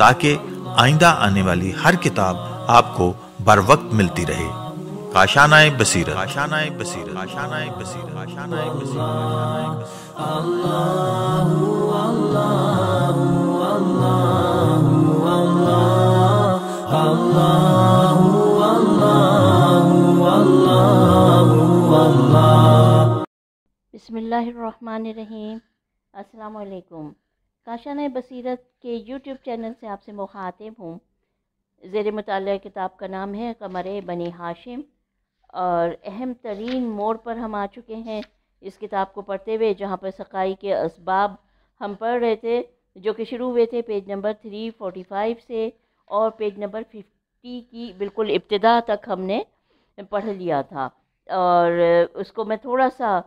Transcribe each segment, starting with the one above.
ताकि आइंदा आने वाली हर किताब आपको बर वक्त मिलती रहे काशानाए बसीरत काशानाए बसीरत काशानाए बसीरत काशानाए बसीरत बिस्मिल्लाहिर्रहमानिर्रहीम अल्लाह अल्लाह काशान बसीरत के यूट्यूब चैनल से आपसे मुखातिब हूँ ज़ेर मुताल किताब का नाम है कमर बनी हाशिम और अहम तरीन मोड़ पर हम आ चुके हैं इस किताब को पढ़ते हुए जहाँ पर सकाई के इसबाब हम पढ़ रहे थे जो कि शुरू हुए थे page number three forty five से और पेज नंबर फिफ्टी की बिल्कुल इब्तदा तक हमने पढ़ लिया था और उसको मैं थोड़ा सा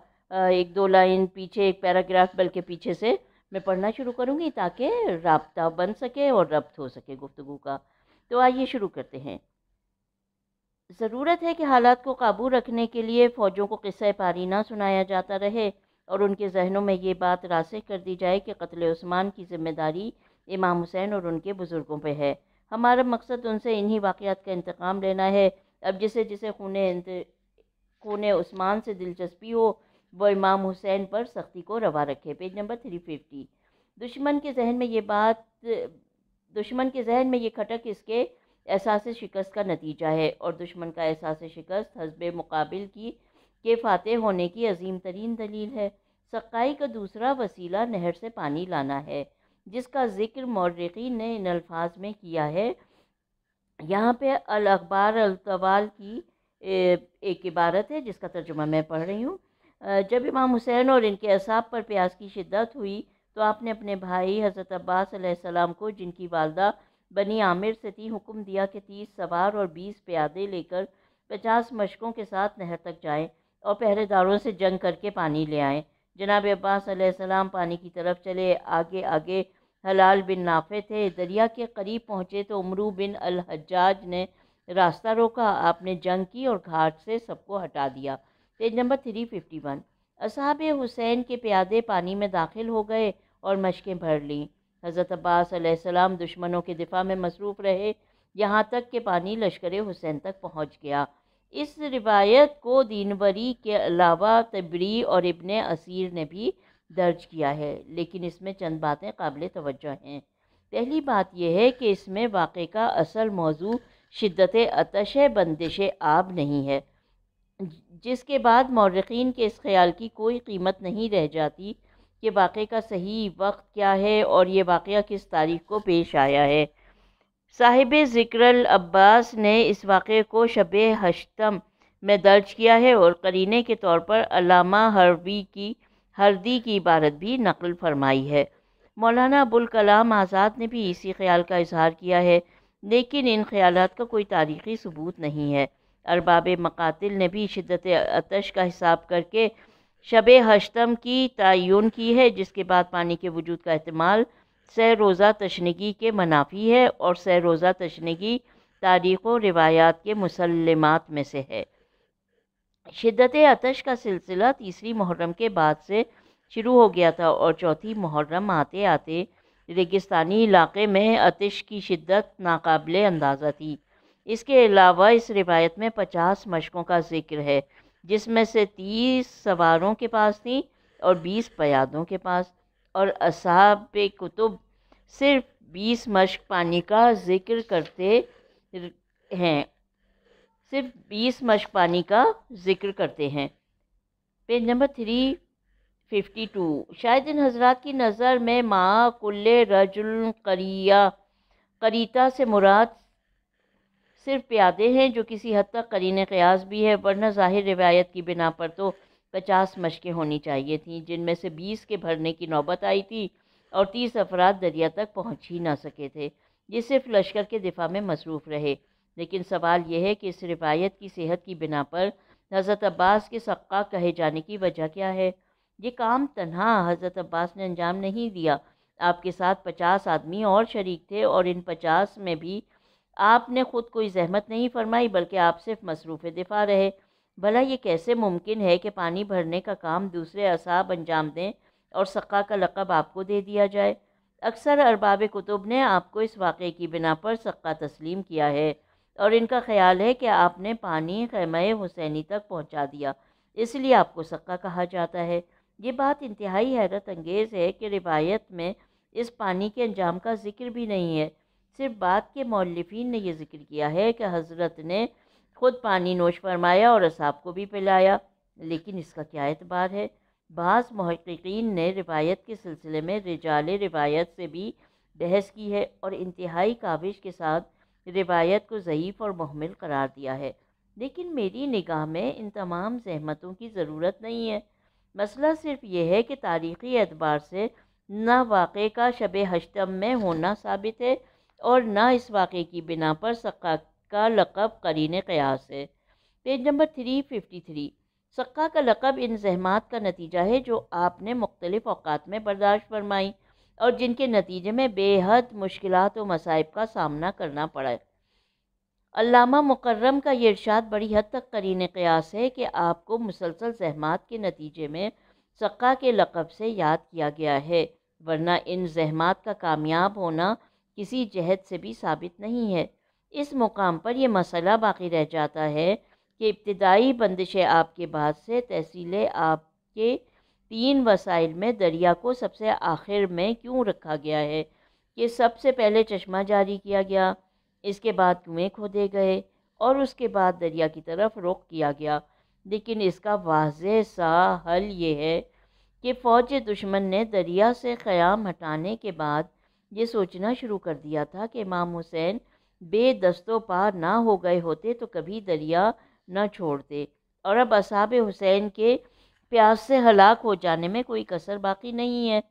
एक दो लाइन पीछे एक पैराग्राफ बल्कि पीछे से मैं पढ़ना शुरू करूँगी ताकि रबता बन सके और रब्त हो सके गुफ्तु का तो आइए शुरू करते हैं ज़रूरत है कि हालात को काबू रखने के लिए फ़ौजों को किस्से पारीना सुनाया जाता रहे और उनके जहनों में ये बात रासे कर दी जाए कि कत्ल उस्मान की जिम्मेदारी इमाम हुसैन और उनके बुज़ुर्गों पर है हमारा मकसद उनसे इन्हीं वाक़ात का इंतकाम लेना है अब जिसे जिसे खून खून उस्मान से दिलचस्पी हो वो इमाम हुसैन पर सख्ती को रवा रखे पेज नंबर थ्री फिफ्टी दुश्मन के जहन में ये बात दुश्मन के जहन में ये खटक इसके एहसास शिकस्त का नतीजा है और दुश्मन का एहसास शिकस्त हजब मुकाबिल की के फातह होने की अजीम तरीन दलील है सकाई का दूसरा वसीला नहर से पानी लाना है जिसका ज़िक्र मौरखीन ने इन अल्फाज में किया है यहाँ पे अल अखबार अलतवाल की एक इबारत है जिसका तर्जुमा मैं पढ़ रही हूँ जब इमाम हुसैन और इनके असाब पर प्यास की शिद्दत हुई तो आपने अपने भाई हज़रत अब्बास को जिनकी वालदा बनी आमिर से थी हुक्म दिया कि तीस सवार और बीस प्यादे लेकर पचास मशकों के साथ नहर तक जाएं और पहरेदारों से जंग करके पानी ले आएँ जनाब अब्बास पानी की तरफ चले आगे आगे हलाल बिन नाफे थे दरिया के करीब पहुँचे तो उमरू बिन अलहजाज ने रास्ता रोका आपने जंग की और घाट से सबको हटा दिया page number three fifty one असहाब हुसैन के प्यादे पानी में दाखिल हो गए और मशकें भर लीं हज़रत अब्बास दुश्मनों के दिफा में मसरूफ़ रहे यहाँ तक कि पानी लश्कर हुसैन तक पहुँच गया इस रिवायत को दीनवरी के अलावा तबरी और इबन असीर ने भी दर्ज किया है लेकिन इसमें चंद बातें काबिल तवज्जो हैं पहली बात यह है कि इसमें वाक़े का असल मौजू शिद्दत अतश बंदिश आब नहीं है जिसके बाद मौरखीन के इस ख्याल की कोई कीमत नहीं रह जाती कि वाक़े का सही वक्त क्या है और ये वाक़ किस तारीख को पेश आया है साहिब ज़िक्रल अब्बास ने इस वाक़े को शब हशतम में दर्ज किया है और करीने के तौर पर अलामा हरवी की हरदी की इबारत भी नकल फरमाई है मौलाना अबुल कलाम आज़ाद ने भी इसी ख्याल का इजहार किया है लेकिन इन ख्याल का कोई तारीख़ी सबूत नहीं है अरबाब मकातिल ने भी शिदत आतश का हिसाब करके शब हशतम की तयन की है जिसके बाद पानी के वजूद का इस्तेमाल सह रोज़ा तशनगी के मनाफी है और सह रोज़ा तशनगी तारीख़ व रिवायात के मुसलमत में से है शिदत आतश का सिलसिला तीसरी मुहर्रम के बाद से शुरू हो गया था और चौथी मुहर्रम आते आते रेगिस्तानी इलाके में आतिश की शिद्दत नाकबले अंदाज़ा थी इसके अलावा इस रिवायत में पचास मशकों का जिक्र है जिसमें से तीस सवारों के पास थी और बीस पयादों के पास और असाब कुतुब सिर्फ बीस मशक पानी का जिक्र करते हैं सिर्फ बीस मशक पानी का जिक्र करते हैं page number three fifty two शायद इन हज़रा की नज़र में माँ कुल्ले रजुल करिया करीता से मुराद सिर्फ प्यादे हैं जो किसी हद तक करीन क्यास भी है वरना ज़ाहिर रिवायत की बिना पर तो पचास मशकें होनी चाहिए थीं जिनमें से बीस के भरने की नौबत आई थी और तीस अफराद दरिया तक पहुँच ही ना सके थे ये सिर्फ लश्कर के दिफा में मसरूफ़ रहे लेकिन सवाल यह है कि इस रिवायत की सेहत की बिना पर हज़रत अब्बास के सक्का कहे जाने की वजह क्या है ये काम तनहा हज़रत अब्बास ने अंजाम नहीं दिया आपके साथ पचास आदमी और शरीक थे और इन पचास में भी आपने ख़ुद कोई जहमत नहीं फरमाई बल्कि आप सिर्फ मसरूफ़ दिफा रहे भला ये कैसे मुमकिन है कि पानी भरने का काम दूसरे असाब अंजाम दें और सक़ा का लक़ब आपको दे दिया जाए अक्सर अरबाब कुतुब ने आपको इस वाक़े की बिना पर सक़ा तस्लीम किया है और इनका ख्याल है कि आपने पानी खैमे हुसैनी तक पहुँचा दिया इसलिए आपको सक्का कहा जाता है ये बात इंतहाई हैरत अंगेज़ है कि रिवायत में इस पानी के अंजाम का जिक्र भी नहीं है सिर्फ बाद के मौलफी ने यह जिक्र किया है कि हज़रत ने ख़ुद पानी नोश फरमाया और असाब को भी पिलाया लेकिन इसका क्या एतबार है बाज़ महकिन ने रिवायत के सिलसिले में रिजाल रिवायत से भी बहस की है और इंतहाई काविश के साथ रिवायत को ज़यीफ़ और महमिल करार दिया है लेकिन मेरी निगाह में इन तमाम जहमतों की ज़रूरत नहीं है मसला सिर्फ यह है कि तारीख़ी एतबार से ना वाक़े का शब हशतम में होना साबित है और ना इस वाक़े की बिना पर सक्का का लकब करीन क़यास है page number three fifty three सक्का का लकब इन जहमात का नतीजा है जो आपने मुख्तलिफ़ अवकात में बर्दाश्त फरमाई और जिनके नतीजे में बेहद मुश्किल व मसाइब का सामना करना पड़ा अलामा मुकर्रम का ये इर्शाद बड़ी हद तक करीन क़यास है कि आपको मुसलसल जहमात के नतीजे में सक्का के लकब से याद किया गया है वरना इन जहमात का कामयाब होना किसी जहद से भी साबित नहीं है इस मुकाम पर यह मसला बाकी रह जाता है कि इब्तदाई बंदिश आपके बाद से तहसील आपके तीन वसाइल में दरिया को सबसे आखिर में क्यों रखा गया है कि सबसे पहले चश्मा जारी किया गया इसके बाद कुएँ खोदे गए और उसके बाद दरिया की तरफ रुख किया गया लेकिन इसका वाज सा हल ये है कि फ़ौज दुश्मन ने दरिया से क़याम हटाने के बाद ये सोचना शुरू कर दिया था कि इमाम हुसैन बेदस्तों पार ना हो गए होते तो कभी दरिया न छोड़ते और अब असाब हुसैन के प्यास से हलाक हो जाने में कोई कसर बाकी नहीं है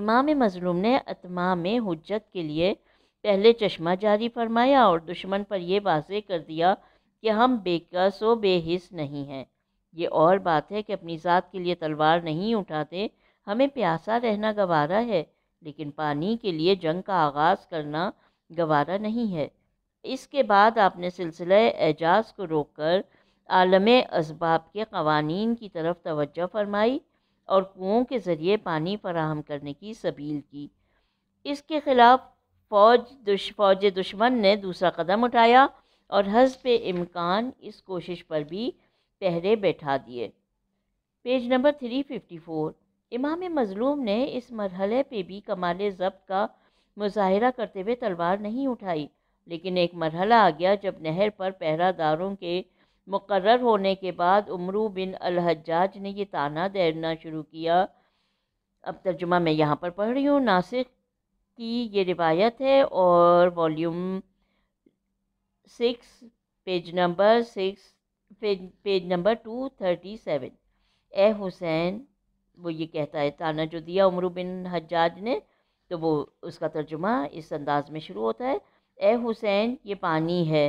इमाम मज़लूम ने अतमा में हजत के लिए पहले चश्मा जारी फरमाया और दुश्मन पर यह वाजे कर दिया कि हम बेकस व बेहिस नहीं हैं ये और बात है कि अपनी ज़ात के लिए तलवार नहीं उठाते हमें प्यासा रहना गवारा है लेकिन पानी के लिए जंग का आगाज़ करना गवारा नहीं है इसके बाद आपने सिलसिला एजाज को रोक कर आलम इसबाब के कवानीन की तरफ तवज्जो फरमाई और कुओं के ज़रिए पानी फराहम करने की सबील की इसके ख़िलाफ़ फ़ौज दुश फौज दुश्मन ने दूसरा कदम उठाया और पे इम्कान इस कोशिश पर भी पहरे बैठा दिए page number three fifty four इमाम मज़लूम ने इस मरहले पे भी कमाल ज़ब्त का मुजाहरा करते हुए तलवार नहीं उठाई लेकिन एक मरहला आ गया जब नहर पर पहरादारों के मुकर होने के बाद उमरू बिन अलहजाज ने ये ताना तैरना शुरू किया अब तर्जुमा मैं यहाँ पर पढ़ रही हूँ नासिक की ये रिवायत है और volume six page number six page, page number two thirty seven ए हुसैन वो ये कहता है ताना जो दिया उमर बिन हजाज ने तो वो उसका तर्जुमा इस अंदाज़ में शुरू होता है ए हुसैन ये पानी है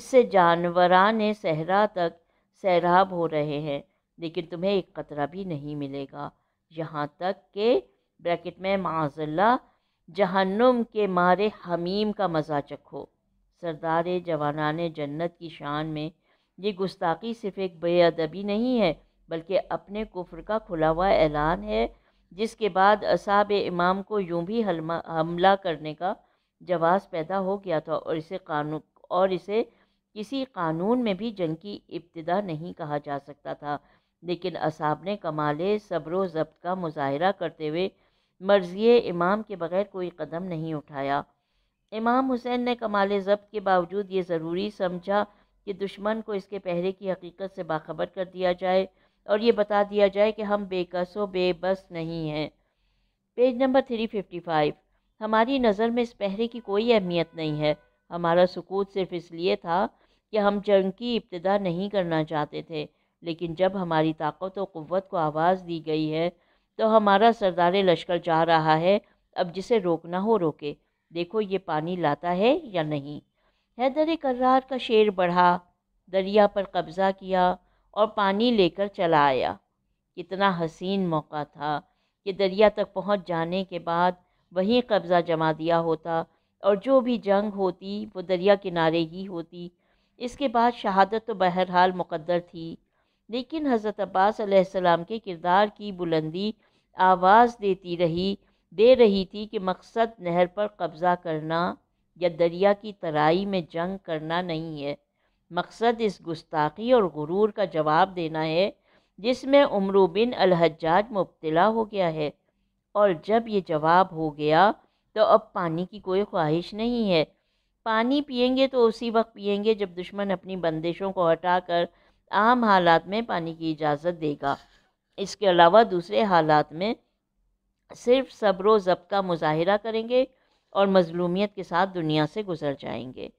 इससे जानवरा ने सहरा तक सैराब हो रहे हैं लेकिन तुम्हें एक कतरा भी नहीं मिलेगा यहाँ तक के ब्रैकेट में माजल्ला जहन्नुम के मारे हमीम का मज़ा चखो सरदार जवाना जन्नत की शान में ये गुस्ताखी सिर्फ एक बेअदबी नहीं है बल्कि अपने कुफर का खुला हुआ ऐलान है जिसके बाद असाब इमाम को यूं भी हमला करने का जवाब पैदा हो गया था और इसे कानून और इसे किसी कानून में भी जंग की इब्तदा नहीं कहा जा सकता था लेकिन असाब ने कमाल सब्र जब्त का मुजाहरा करते हुए मर्जी इमाम के बगैर कोई कदम नहीं उठाया इमाम हुसैन ने कमाल जब्त के बावजूद ये ज़रूरी समझा कि दुश्मन को इसके पहरे की हकीकत से बाखबर कर दिया जाए और ये बता दिया जाए कि हम बेकसों बेबस नहीं हैं page number three fifty five हमारी नज़र में इस पहरे की कोई अहमियत नहीं है हमारा सकूत सिर्फ इसलिए था कि हम जंग की इब्तदा नहीं करना चाहते थे लेकिन जब हमारी ताकत और क़वत को आवाज़ दी गई है तो हमारा सरदार लश्कर जा रहा है अब जिसे रोकना हो रोके देखो ये पानी लाता है या नहीं हैदर करार का शेर बढ़ा दरिया पर कब्ज़ा किया और पानी लेकर चला आया कितना हसीन मौका था कि दरिया तक पहुंच जाने के बाद वहीं कब्ज़ा जमा दिया होता और जो भी जंग होती वो दरिया किनारे ही होती इसके बाद शहादत तो बहरहाल मुकद्दर थी लेकिन हज़रत अब्बास अलैहिस्सलाम के किरदार की बुलंदी आवाज़ देती रही दे रही थी कि मकसद नहर पर कब्ज़ा करना या दरिया की तराई में जंग करना नहीं है मकसद इस गुस्ताखी और गुरूर का जवाब देना है जिसमें उम्र बिन अलहजाज मुबतला हो गया है और जब ये जवाब हो गया तो अब पानी की कोई ख्वाहिश नहीं है पानी पियेंगे तो उसी वक्त पियेंगे जब दुश्मन अपनी बंदिशों को हटाकर आम हालात में पानी की इजाज़त देगा इसके अलावा दूसरे हालात में सिर्फ सब्र ज़ब का मुजाहरा करेंगे और मजलूमियत के साथ दुनिया से गुजर जाएंगे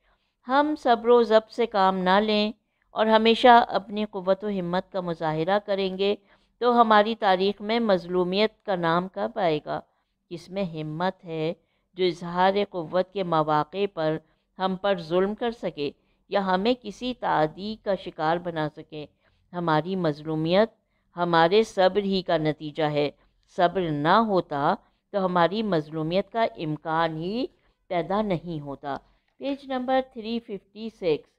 हम सब्र ज़ब से काम ना लें और हमेशा अपनी क़वत हिम्मत का मुजाहरा करेंगे तो हमारी तारीख़ में मज़लूमियत का नाम कब आएगा इसमें हिम्मत है जो इजहार क़वत के मौाक़े पर हम पर जुल्म कर सके या हमें किसी तादी का शिकार बना सके हमारी मज़लूमियत हमारे सब्र ही का नतीजा है सब्र ना होता तो हमारी मज़लूमियत का इम्कान ही पैदा नहीं होता page number three fifty six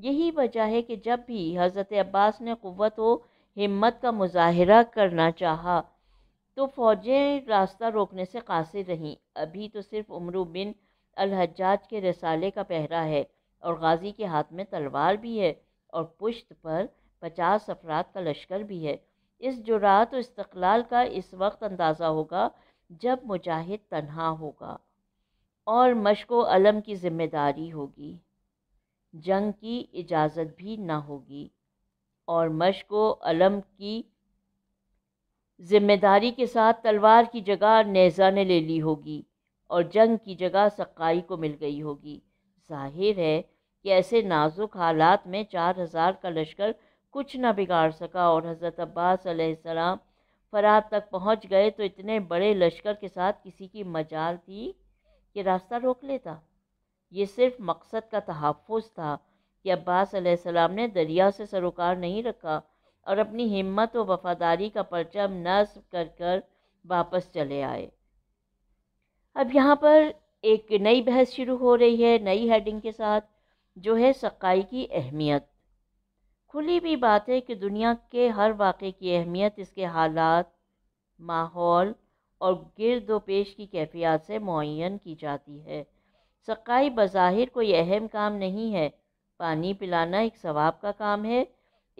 यही वजह है कि जब भी हज़रत अब्बास ने क़वत व हिम्मत का मुजाहरा करना चाहा तो फ़ौजें रास्ता रोकने से कासिर रहीं अभी तो सिर्फ उमरू बिन अलहजाज के रसाले का पहरा है और गाजी के हाथ में तलवार भी है और पुश्त पर पचास अफराद का लश्कर भी है इस जुरात और इस्तलाल का इस वक्त अंदाज़ा होगा जब मुजाहिद तन्हा होगा और मशको अलम की ज़िम्मेदारी होगी जंग की इजाज़त भी ना होगी और मशको अलम की ज़िम्मेदारी के साथ तलवार की जगह नेज़ा ने ले ली होगी और जंग की जगह सकाई को मिल गई होगी जाहिर है कि ऐसे नाजुक हालात में चार हज़ार का लश्कर कुछ ना बिगाड़ सका और हज़रत अब्बास सलाम फरात तक पहुंच गए तो इतने बड़े लश्कर के साथ किसी की मजाल थी ये रास्ता रोक लेता ये सिर्फ मकसद का तहफ़ था कि अब्बास अलैहिस्सलाम ने दरिया से सरोकार नहीं रखा और अपनी हिम्मत व वफ़ादारी का परचम नस्ब कर कर वापस चले आए अब यहाँ पर एक नई बहस शुरू हो रही है नई हेडिंग के साथ जो है सकाई की अहमियत खुली भी बात है कि दुनिया के हर वाक़े की अहमियत इसके हालात माहौल और गिरद पेश की कैफियत से मुन की जाती है सकाई बज़ाहिर कोई अहम काम नहीं है पानी पिलाना एक सवाब का काम है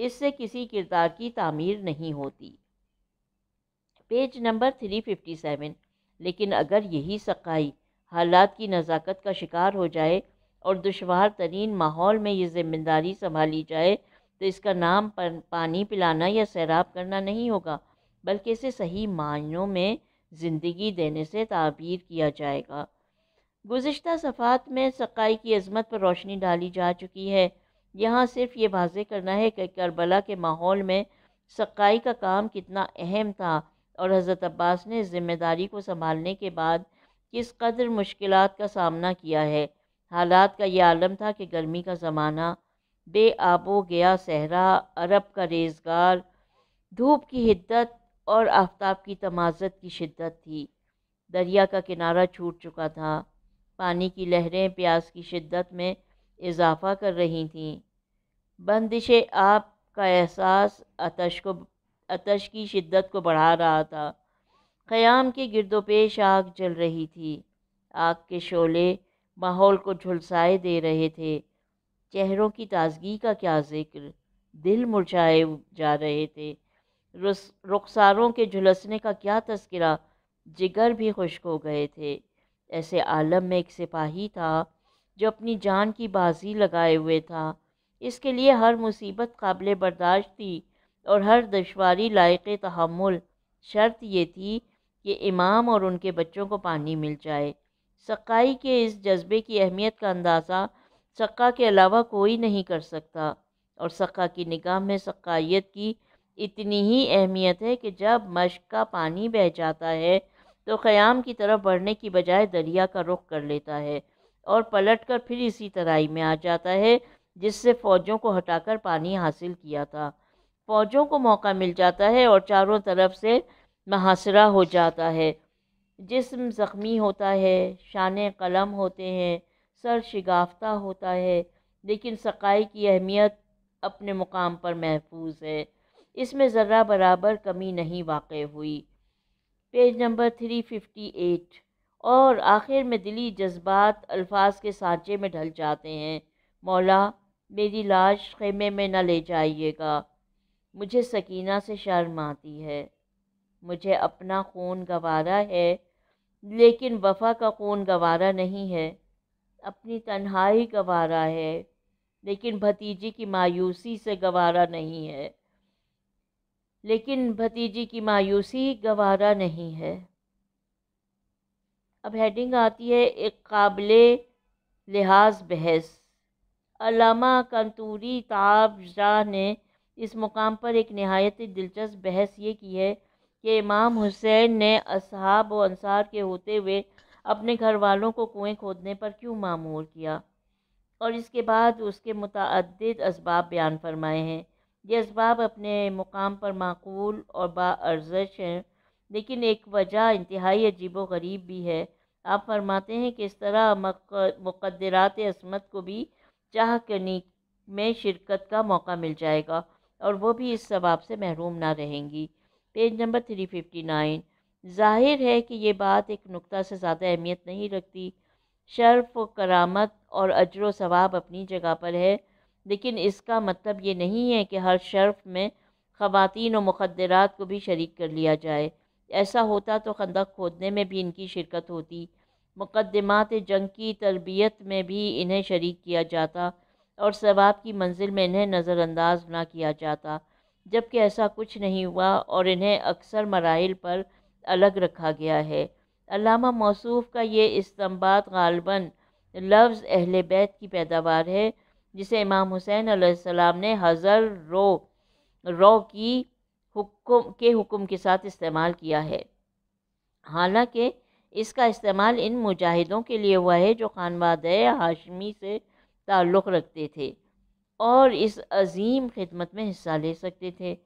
इससे किसी किरदार की तामीर नहीं होती page number three fifty seven लेकिन अगर यही सकाई हालात की नज़ाकत का शिकार हो जाए और दुशवार तरीन माहौल में ये ज़िम्मेदारी संभाली जाए तो इसका नाम पानी पिलाना या सैराब करना नहीं होगा बल्कि इसे सही मायनों में ज़िंदगी देने से ताबीर किया जाएगा गुज्त सफ़ात में सकाई की अजमत पर रोशनी डाली जा चुकी है यहाँ सिर्फ ये वाजह करना है कि करबला के माहौल में सकाई का काम कितना अहम था और हज़रत अब्बास ने ज़िम्मेदारी को संभालने के बाद किस कदर मुश्किल का सामना किया है हालात का यह आलम था कि गर्मी का ज़माना बे आबो गया सहरा अरब का रेजगार धूप की हिद्दत और आफ्ताब की तमाजत की शिद्दत थी दरिया का किनारा छूट चुका था पानी की लहरें प्यास की शिद्दत में इजाफा कर रही थीं बंदिश आप का एहसास आतश को आतश की शिद्दत को बढ़ा रहा था क़याम के गिरदोपेश आग जल रही थी आग के शोले माहौल को झुलसाए दे रहे थे चेहरों की ताजगी का क्या जिक्र दिल मुरझाए जा रहे थे रुखसारों के झुलसने का क्या तस्करा जिगर भी खुश्क हो गए थे ऐसे आलम में एक सिपाही था जो अपनी जान की बाजी लगाए हुए था इसके लिए हर मुसीबत काबिल बर्दाश्त थी और हर दुशारी लायक तहमुल शर्त ये थी कि इमाम और उनके बच्चों को पानी मिल जाए सक्काई के इस जज्बे की अहमियत का अंदाज़ा सक्का के अलावा कोई नहीं कर सकता और सक्का की निगाह में सक्काइत की इतनी ही अहमियत है कि जब मश्क का पानी बह जाता है तो ख़याम की तरफ बढ़ने की बजाय दरिया का रुख कर लेता है और पलट कर फिर इसी तराई में आ जाता है जिससे फ़ौजों को हटाकर पानी हासिल किया था फ़ौजों को मौका मिल जाता है और चारों तरफ से महासरा हो जाता है जिसम ज़ख्मी होता है शान कलम होते हैं सर शिगाफ्ता होता है लेकिन सकाई की अहमियत अपने मुकाम पर महफूज है इसमें ज़र्रा बराबर कमी नहीं वाक़ हुई page number three fifty eight और आखिर में दिली जज्बात अल्फाज के सांचे में ढल जाते हैं मौला मेरी लाश खेमे में न ले जाइएगा मुझे सकीना से शर्म आती है मुझे अपना खून गवारा है लेकिन वफा का खून गवारा नहीं है अपनी तन्हाई गवारा है लेकिन भतीजी की मायूसी से गवारा नहीं है लेकिन भतीजी की मायूसी गवारा नहीं है अब हेडिंग आती है एक काबिल लिहाज बहस अलामा कंतूरी ताब शाह ने इस मुकाम पर एक नहायत दिलचस्प बहस ये की है कि इमाम हुसैन ने असहाब व अनसार के होते हुए अपने घर वालों को कुएं खोदने पर क्यों मामूर किया और इसके बाद उसके मुतद इसबाब बयान फरमाए हैं ये इसबाब अपने मुकाम पर माकूल और बार्जश हैं लेकिन एक वजह इंतहाई अजीब व गरीब भी है आप फरमाते हैं कि इस तरह मुकदरत असमत को भी चाह करनी में शिरकत का मौका मिल जाएगा और वो भी इस सबाब से महरूम ना रहेंगी page number three fifty nine जाहिर है कि ये बात एक नुक्ता से ज़्यादा अहमियत नहीं रखती शर्फ व करामत और अजर व सवाब अपनी जगह पर है लेकिन इसका मतलब ये नहीं है कि हर शर्फ में ख़वान और मुखदरात को भी शरीक कर लिया जाए ऐसा होता तो खंदक खोदने में भी इनकी शिरकत होती मुकदमात जंग की तरबियत में भी इन्हें शरीक किया जाता और सवाब की मंजिल में इन्हें नज़रअंदाज ना किया जाता जबकि ऐसा कुछ नहीं हुआ और इन्हें अक्सर मराइल पर अलग रखा गया है अलामा मौसूफ का ये इस्तेमाल गालबा लफ्ज़ अहल बैत की पैदावार है जिसे इमाम हुसैन सलाम ने हज़र रो रो की हुक्म के हुक्म के साथ इस्तेमाल किया है हालांकि इसका इस्तेमाल इन मुजाहिदों के लिए हुआ है जो खानवाद हाशमी से ताल्लुक़ रखते थे और इस अजीम खिदमत में हिस्सा ले सकते थे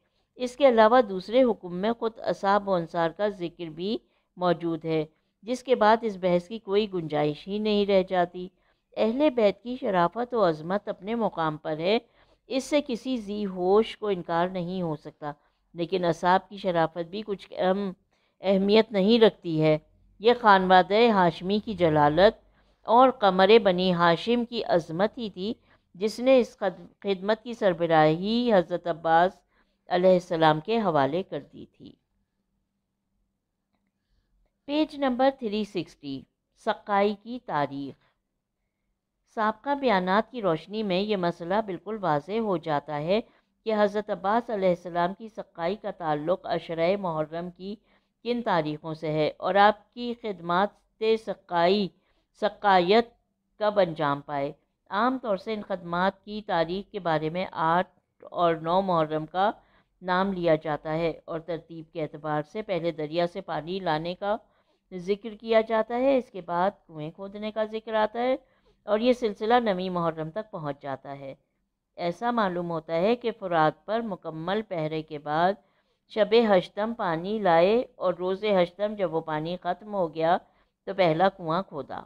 इसके अलावा दूसरे हुक्म में ख़ुद असाब अनसार का ज़िक्र भी मौजूद है जिसके बाद इस बहस की कोई गुंजाइश ही नहीं रह जाती अहल बैत की शराफत व अज़मत अपने मुकाम पर है इससे किसी जी होश को इनकार नहीं हो सकता लेकिन असाब की शराफत भी कुछ अहम अहमियत नहीं रखती है यह खानवाद हाशमी की जलालत और कमर बनी हाशिम की अज़मत ही थी जिसने इस खिदमत की सरबराही हज़रत अब्बास अलैहिस्सलाम के हवाले कर दी थी पेज नंबर थ्री सिक्सटी सकाई की तारीख सबका बयान की रोशनी में ये मसला बिल्कुल वाज हो जाता है कि हज़रत अब्बास की सकाई का ताल्लुक़ अशर मुहर्रम की किन तारीख़ों से है और आपकी खदमात सकाई सकायत कब अंजाम पाए आम तौर से इन खदमात की तारीख के बारे में आठ और नौ मुहर्रम का नाम लिया जाता है और तरतीब के अतबार से पहले दरिया से पानी लाने का जिक्र किया जाता है इसके बाद कुएँ खोदने का जिक्र आता है और ये सिलसिला नवी मुहर्रम तक पहुंच जाता है ऐसा मालूम होता है कि फ़ुरात पर मुकम्मल पहरे के बाद शब हशतम पानी लाए और रोज़ हशतम जब वो पानी ख़त्म हो गया तो पहला कुआं खोदा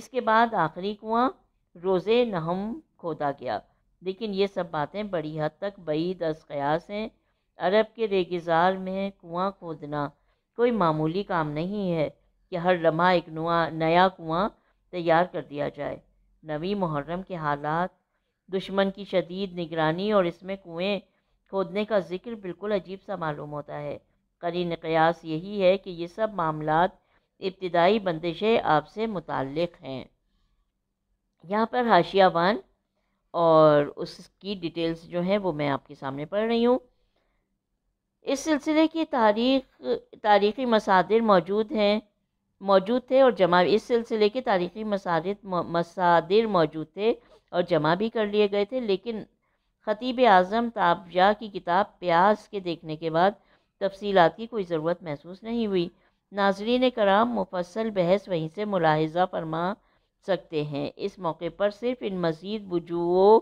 इसके बाद आखिरी कुआं रोज़ नहम खोदा गया लेकिन ये सब बातें बड़ी हद तक बई दस कयास हैं अरब के रेगिजार में कुआं खोदना कोई मामूली काम नहीं है कि हर लम्हा एक नुआ नया कुआं तैयार कर दिया जाए नवी मुहर्रम के हालात दुश्मन की शदीद निगरानी और इसमें कुएँ खोदने का जिक्र बिल्कुल अजीब सा मालूम होता है करीन क़यास यही है कि ये सब मामला इब्तदाई बंदिशें आपसे मुतल हैं यहाँ पर हाशिया वन और उसकी डिटेल्स जो हैं वो मैं आपके सामने पढ़ रही हूँ इस सिलसिले की तारीख तारीख़ी मसादिर मौजूद हैं मौजूद थे और जमा इस सिलसिले के तारीख़ी मसारत मसादिर मौजूद थे और जमा भी कर लिए गए थे लेकिन ख़तीब आज़म ताबजा की किताब प्याज के देखने के बाद तफसीलात की कोई ज़रूरत महसूस नहीं हुई नाजरीन कराम मुफसल बहस वहीं से मुलाहजा फरमा सकते हैं इस मौके पर सिर्फ इन मज़ीद वजू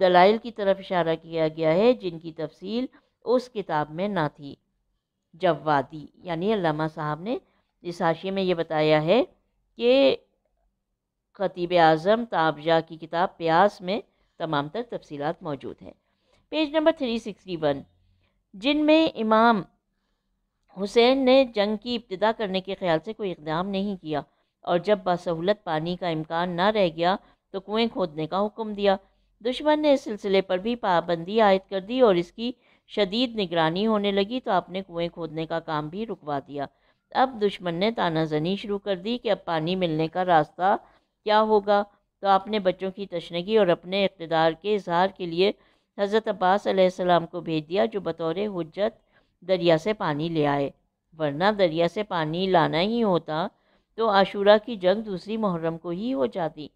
दलाइल की तरफ इशारा किया गया है जिनकी तफसील उस किताब में ना थी जवादी यानी साहब ने इस हाशिए में ये बताया है कि ख़तीब आज़म ताबजा की किताब प्यास में तमाम तर तफसीत मौजूद हैं page number three sixty one जिनमें इमाम हुसैन ने जंग की इब्तदा करने के ख्याल से कोई इकदाम नहीं किया और जब बसहूलत पानी का इम्कान ना रह गया तो कुएँ खोदने का हुक्म दिया दुश्मन ने इस सिलसिले पर भी पाबंदी आयद कर दी और इसकी शदीद निगरानी होने लगी तो आपने कुएँ खोदने का काम भी रुकवा दिया अब दुश्मन ने तानाजनी शुरू कर दी कि अब पानी मिलने का रास्ता क्या होगा तो आपने बच्चों की तशनगी और अपने इकतदार के इजहार के लिए हज़रत अब्बास को भेज दिया जो बतौर हजत दरिया से पानी ले आए वरना दरिया से पानी लाना ही होता तो आशूरा की जंग दूसरी मुहर्रम को ही हो जाती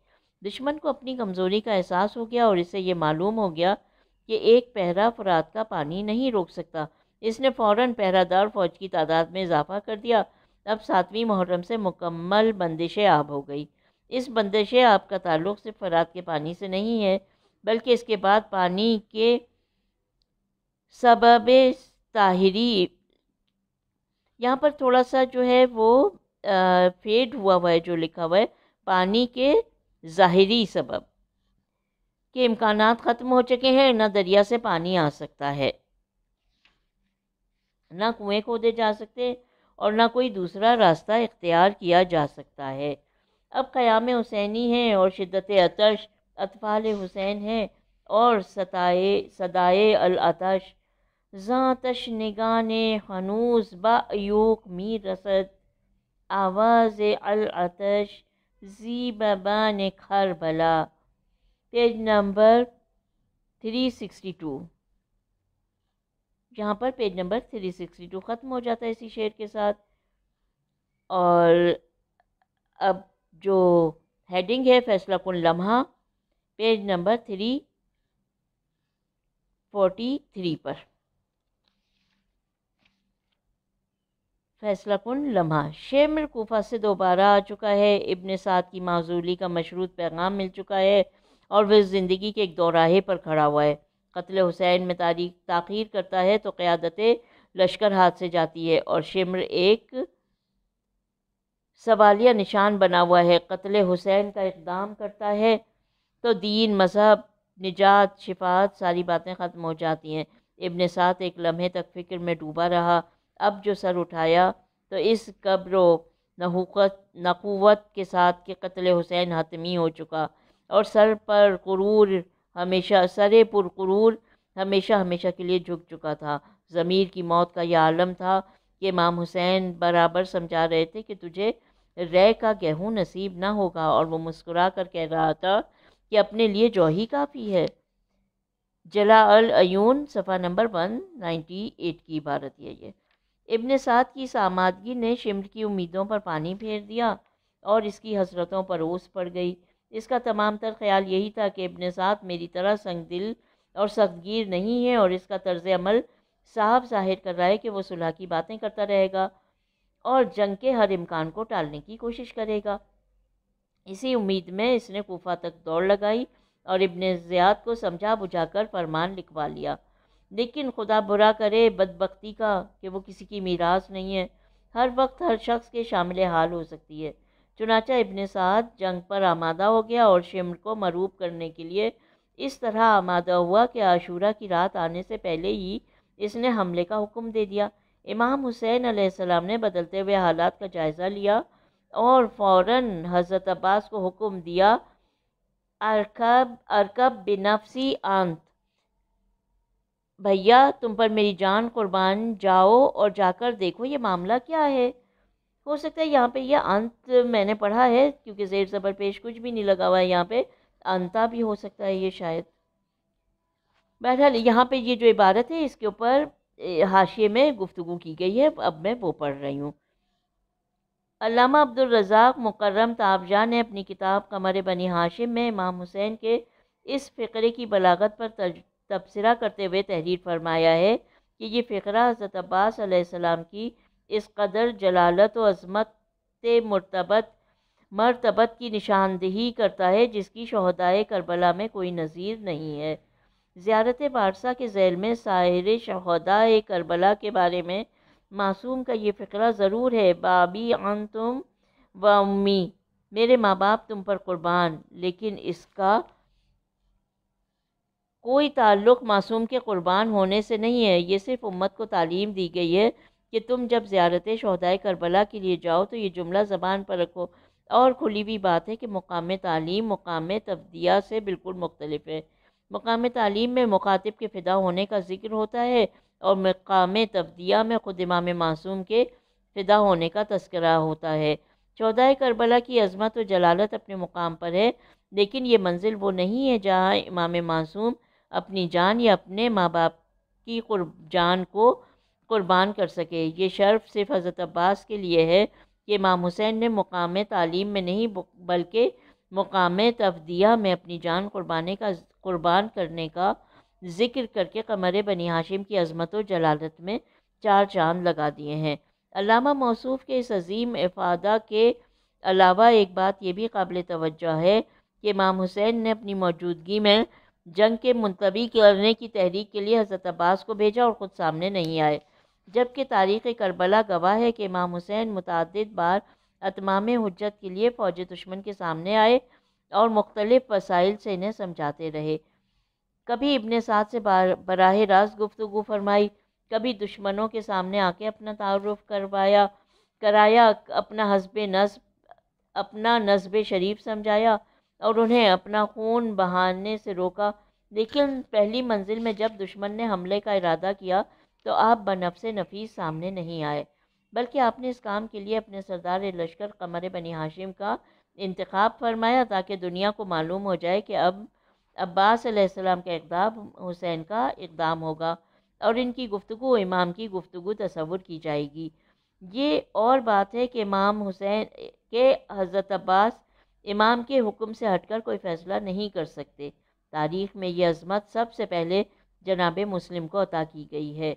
दुश्मन को अपनी कमज़ोरी का एहसास हो गया और इसे ये मालूम हो गया कि एक पहरा फरात का पानी नहीं रोक सकता इसने फ़ौर पहरादार फ़ौज की तादाद में इजाफा कर दिया अब सातवीं मुहर्रम से मुकम्मल बंदिश आब हो गई इस बंदिश आब का ताल्लुक सिर्फ फरात के पानी से नहीं है बल्कि इसके बाद पानी के सबब ताहरी यहाँ पर थोड़ा सा जो है वो आ, फेड हुआ हुआ है जो लिखा हुआ है पानी के ज़ाहरी सबब के इम्कान ख़त्म हो चुके हैं ना दरिया से पानी आ सकता है ना कुएँ खोदे जा सकते और ना कोई दूसरा रास्ता इख्तियार किया जा सकता है अब क़याम हुसैनी हैं और शिद्दत अतश अतफाल हुसैन हैं और सताए सदाए अलतश जातश निगान हनूस बायूक मीर रसद आवाज़ अलतश जी ने खर भला page number three sixty two यहाँ पर page number three sixty two ख़त्म हो जाता है इसी शेर के साथ और अब जो हेडिंग है फैसला कन लम्हा page number three forty three पर फैसला कन लम्हा शेर मरकूफा से दोबारा आ चुका है इबन साद की माजूली का मशरूत पैगाम मिल चुका है और वह ज़िंदगी के एक दौराहे पर खड़ा हुआ है कत्ल हुसैन में तारीख ताखीर करता है तो क़्यादत लश्कर हाथ से जाती है और शिमर एक सवालिया निशान बना हुआ है कत्ल हुसैन का इकदाम करता है तो दीन मज़हब निजात शिफात सारी बातें ख़त्म हो जाती हैं इबन सात एक लम्हे तक फ़िक्र में डूबा रहा अब जो सर उठाया तो इस कब्र नहुकत नकुवत के साथ के कत्ल हुसैन हतमी हो चुका और सर पर गुरूर हमेशा सरे पुरूर हमेशा हमेशा के लिए झुक चुका था ज़मीर की मौत का यह आलम था कि इमाम हुसैन बराबर समझा रहे थे कि तुझे रे का गेहूँ नसीब ना होगा और वो मुस्कुरा कर कह रहा था कि अपने लिए जो ही काफ़ी है जला अल अयून सफ़ा नंबर वन नाइन्टी एट की इबारत है ये इबन साद की इस आमादगी ने शिमर की उम्मीदों पर पानी फेर दिया और इसकी हसरतों पर ओस पड़ गई इसका तमाम तर ख्याल यही था कि इबन साद मेरी तरह संग दिल और सख्तगीर नहीं है और इसका तर्ज अमल साहब जाहिर कर रहा है कि वह सुलह की बातें करता रहेगा और जंग के हर इम्कान को टालने की कोशिश करेगा इसी उम्मीद में इसने कोफा तक दौड़ लगाई और इबन ज़ियाद को समझा बुझाकर फरमान लिखवा लिया लेकिन खुदा बुरा करे बदबख्ती का कि वो किसी की मीरास नहीं है हर वक्त हर शख्स के शामिल हाल हो सकती है चुनाचा इबन साद जंग पर आमादा हो गया और शिमर को मरूब करने के लिए इस तरह आमादा हुआ कि आशूरा की रात आने से पहले ही इसने हमले का हुक्म दे दिया इमाम हुसैन आसमाम ने बदलते हुए हालात का जायज़ा लिया और फ़ौर हज़रत अब्बास को हुक्म दिया अरकब अरकब बिनफसी आंत भैया तुम पर मेरी जान कुर्बान जाओ और जाकर देखो ये मामला क्या है हो सकता है यहाँ पे यह अंत मैंने पढ़ा है क्योंकि ज़ेर ज़बर पेश कुछ भी नहीं लगा हुआ है यहाँ पे अंता भी हो सकता है ये शायद बहरहाल यहाँ पे ये जो इबारत है इसके ऊपर हाशिए में गुफ्तु की गई है अब मैं वो पढ़ रही हूँ अलामा अब्दुल रज़ाक मुकर्रम ताबजा ने अपनी किताब कमर बनी हाशिम में इमाम हुसैन के इस फ़िक्रे की बलागत पर तबसरा करते हुए तहरीर फरमाया है कि ये फ़िक्रा हज़रत अब्बास की इस कदर जलालत व अजमत से मरतबत मरतबत की निशानदेही करता है जिसकी शहदाए करबला में कोई नज़ीर नहीं है ज़्यारत बारसा के जैल में साहिर शहदाय करबला के बारे में मासूम का ये फ़करा ज़रूर है बाबी आन तुम व उम्मी मेरे माँ बाप तुम पर कुर्बान लेकिन इसका कोई ताल्लुक़ मासूम के कुर्बान होने से नहीं है ये सिर्फ़ उम्मत को तालीम दी गई है कि तुम जब ज़्यारत शहदाय करबला के लिए जाओ तो ये जुमला ज़बान पर रखो और खुली हुई बात है कि मकाम तालीम मकाम तब्दिया से बिल्कुल मुख्तलिफ है मकाम तालीम में मुखातिब के फ़िदा होने का जिक्र होता है और मकाम तब्दिया में ख़ुद इमाम मासूम के फ़िदा होने का तस्करा होता है चौदह करबला की अजमत व जलालत अपने मुकाम पर है लेकिन ये मंजिल वो नहीं है जहाँ इमाम मासूम अपनी जान या अपने माँ बाप की जान को क़ुरबान कर सके ये शर्फ सिर्फ हज़रत अब्बास के लिए है कि इमाम हुसैन ने मुकाम तालीम में नहीं बल्कि मुकाम तफदिया में अपनी जान कुर्बाने का कुर्बान करने का ज़िक्र करके कमर बनी हाशिम की अजमत व जलालत में चार चांद लगा दिए हैं अलामा मौसूफ के इस अजीम इफादा के अलावा एक बात यह भी काबिल तवज्जो है कि इमाम हुसैन ने अपनी मौजूदगी में जंग के मुलतवी करने की तहरीक के लिए हज़रत अब्बास को भेजा और ख़ुद सामने नहीं आए जबकि तारीख़ करबला गवाह है कि इमाम हुसैन मुतद बार अतमाम हजत के लिए फ़ौज दुश्मन के सामने आए और मुख्तलिफ़ वसाइल से इन्हें समझाते रहे कभी इबन साथ से बराह रास्त गुफ्तु फरमाई कभी दुश्मनों के सामने आके अपना तारुफ करवाया कराया अपना हसब नस्ब अपना नस्ब शरीफ समझाया और उन्हें अपना खून बहाने से रोका लेकिन पहली मंजिल में जब दुश्मन ने हमले का इरादा किया तो आप बनफ़ से नफीस सामने नहीं आए बल्कि आपने इस काम के लिए अपने सरदार लश्कर कमर बनी हाशिम का इंतखब फरमाया ताकि दुनिया को मालूम हो जाए कि अब अब्बास अलैहिस्सलाम का इकदाम हुसैन का इकदाम होगा और इनकी गुफ्तु इमाम की गुफ्तु तस्वुर की जाएगी ये और बात है कि इमाम हुसैन के हज़रत अब्बास इमाम के हुक्म से हटकर कोई फ़ैसला नहीं कर सकते तारीख़ में यह अजमत सबसे पहले जनाब मुस्लिम को अता की गई है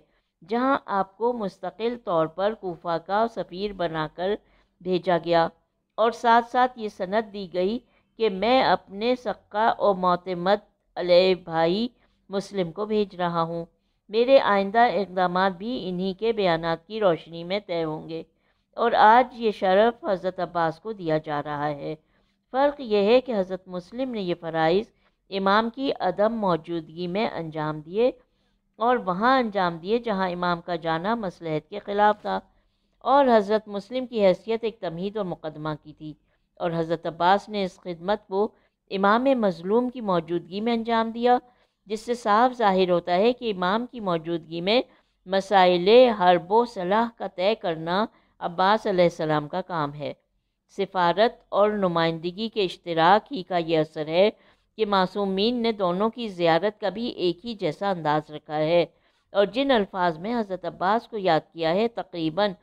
जहां आपको मुस्तकिल तौर पर कोफा का सफ़ीर बनाकर भेजा गया और साथ साथ ये सनद दी गई कि मैं अपने सक्का और मोतमद अले भाई मुस्लिम को भेज रहा हूँ मेरे आइंदा इकदाम भी इन्हीं के बयान की रोशनी में तय होंगे और आज ये शरफ़ हज़रत अब्बास को दिया जा रहा है फ़र्क यह है कि हज़रत मुस्लिम ने यह फ़रज़ इमाम की अदम मौजूदगी में अंजाम दिए और वहाँ अंजाम दिए जहाँ इमाम का जाना मसलहत के ख़िलाफ़ था और हज़रत मुस्लिम की हैसियत एक तमहीद और मुकदमा की थी और हज़रत अब्बास ने इस खिदमत को इमाम मज़लूम की मौजूदगी में अंजाम दिया जिससे साफ जाहिर होता है कि इमाम की मौजूदगी में मसाइल हरबो सलाह का तय करना अब्बास सलाम का काम है सिफारत और नुमाइंदगी के इश्तराक ही का यह असर है कि मासूमीन ने दोनों की ज़्यारत का भी एक ही जैसा अंदाज़ रखा है और जिन अल्फाज में हज़रत अब्बास को याद किया है तकरीबन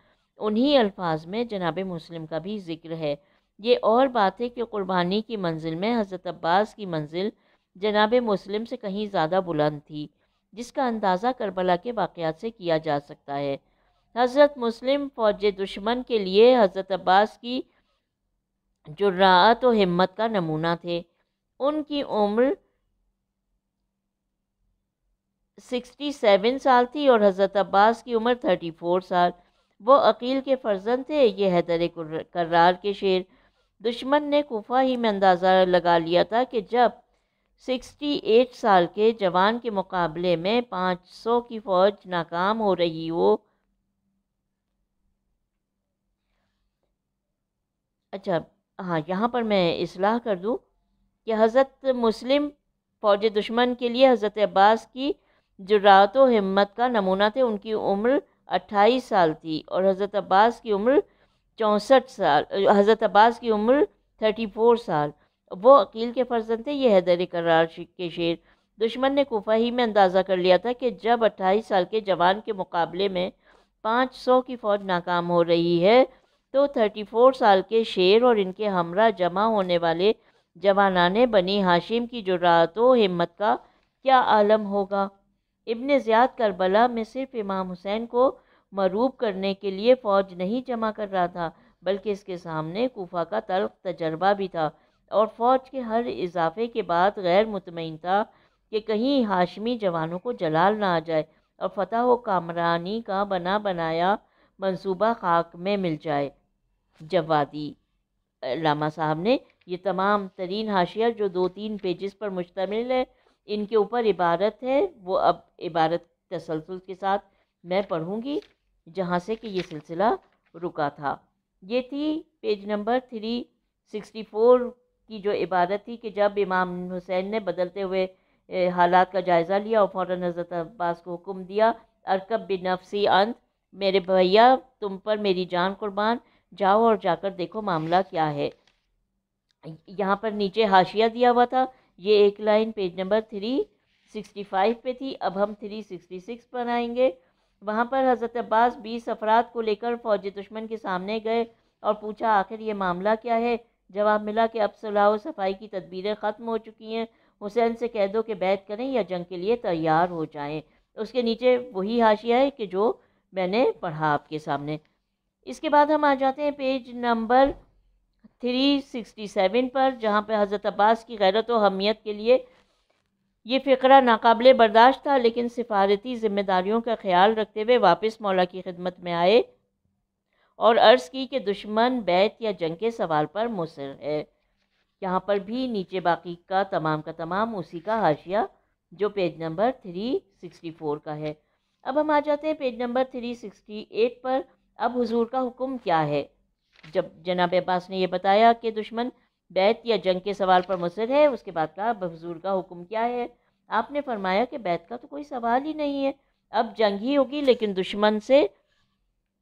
उन्हीं अल्फाज में जनाब मुस्लिम का भी जिक्र है ये और बात है कि कुर्बानी की मंजिल में हज़रत अब्बास की मंजिल जनाब मुस्लिम से कहीं ज़्यादा बुलंद थी जिसका अंदाज़ा करबला के वाक़ात से किया जा सकता है हज़रत मुस्लिम फ़ौज दुश्मन के लिए हज़रत अब्बास की जुर्रात और हिम्मत का नमूना थे उनकी उम्र सिक्सटी सेवन साल थी और हज़रत अब्बास की उम्र थर्टी फोर साल वो अकील के फ़र्जन थे ये हैदर करार के शेर दुश्मन ने कोफा ही में अंदाज़ा लगा लिया था कि जब सिक्सटी एट साल के जवान के मुकाबले में पाँच सौ की फ़ौज नाकाम हो रही हो अच्छा हाँ यहाँ पर मैं इसलाह कर दूँ कि हज़रत मुस्लिम फ़ौज दुश्मन के लिए हज़रत अब्बास की जुरात व हिम्मत का नमूना थे उनकी उम्र अट्ठाईस साल थी और हज़रत अब्बास की उम्र चौंसठ साल हज़रत अब्बास की उम्र थर्टी फोर साल वो अकील के फर्जंद थे ये हैदर करार के शेर दुश्मन ने कोफा ही में अंदाज़ा कर लिया था कि जब अट्ठाईस साल के जवान के मुकाबले में पाँच सौ की फ़ौज नाकाम हो रही है तो थर्टी फोर साल के शेर और इनके हमरा जमा होने वाले जवाना ने बनी हाशिम की जुरात व हिम्मत का क्या आलम होगा इब्न ज़ियाद करबला में सिर्फ इमाम हुसैन को मरूब करने के लिए फ़ौज नहीं जमा कर रहा था बल्कि इसके सामने कोफा का तल्ख तजर्बा भी था और फ़ौज के हर इजाफे के बाद गैर मुतमिन था कि कहीं हाशमी जवानों को जलाल ना आ जाए और फतह व कामरानी का बना बनाया मंसूबा खाक में मिल जाए जवादी लामा साहब ने ये तमाम तरीन हाशिया जो दो तीन पेजेस पर मुश्तमिल है इनके ऊपर इबारत है वो अब इबारत तसलसल के साथ मैं पढ़ूँगी जहाँ से कि यह सिलसिला रुका था ये थी page number three sixty four की जो इबारत थी कि जब इमाम हुसैन ने बदलते हुए हालात का जायज़ा लिया और फ़ौर हज़रत अब्बास को हुक्म दिया अरकब बिन नफसी अंत मेरे भैया तुम पर मेरी जान कुर्बान जाओ और जाकर देखो मामला क्या है यहाँ पर नीचे हाशिया दिया हुआ था ये एक line page number three sixty five पे थी अब हम थ्री सिक्सटी सिक्स पर आएंगे वहाँ पर हज़रत अब्बास बीस अफराद को लेकर फौज दुश्मन के सामने गए और पूछा आखिर ये मामला क्या है जवाब मिला कि अब सलाह सफाई की तदबीरें ख़त्म हो चुकी हैं हुसैन से कह दो कि बैत करें या जंग के लिए तैयार हो जाएं उसके नीचे वही हाशिया है कि जो मैंने पढ़ा आपके सामने इसके बाद हम आ जाते हैं पेज नंबर 367 पर जहाँ पर हज़रत अब्बास की गैरत व अहमियत के लिए ये फ़िक्रा नाकबिल बर्दाश्त था लेकिन सिफारती ज़िम्मेदारियों का ख्याल रखते हुए वापस मौला की खिदमत में आए और अर्ज़ की कि दुश्मन बैत या जंग के सवाल पर मुसर है यहाँ पर भी नीचे बाकी का तमाम का तमाम उसी का हाशिया जो page number three sixty four का है अब हम आ जाते हैं page number three sixty eight पर अब हुजूर का हुक्म क्या है जब जनाब अब्बास ने यह बताया कि दुश्मन बैत या जंग के सवाल पर मुसर है उसके बाद कहा हजूर का हुक्म क्या है आपने फरमाया कि बैत का तो कोई सवाल ही नहीं है अब जंग ही होगी लेकिन दुश्मन से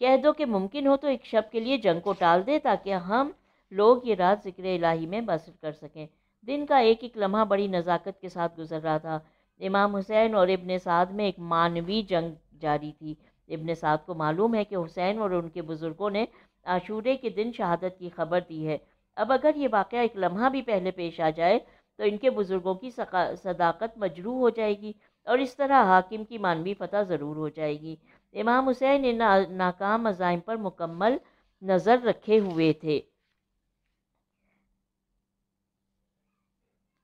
कह दो कि मुमकिन हो तो एक शब के लिए जंग को टाल दे ताकि हम लोग ये रात जिक्र इलाही में बसर कर सकें दिन का एक एक लम्हा बड़ी नज़ाकत के साथ गुजर रहा था इमाम हुसैन और इब्ने साद में एक मानवी जंग जारी थी इब्ने साद को मालूम है कि हुसैन और उनके बुज़ुर्गों ने आशूरे के दिन शहादत की खबर दी है अब अगर ये वाक़ एक लम्हा भी पहले पेश आ जाए तो इनके बुज़ुर्गों की सदाकत मजरू हो जाएगी और इस तरह हाकिम की मानवी फतह ज़रूर हो जाएगी इमाम हुसैन इन ना, नाकाम मज़ाइम पर मुकम्मल नज़र रखे हुए थे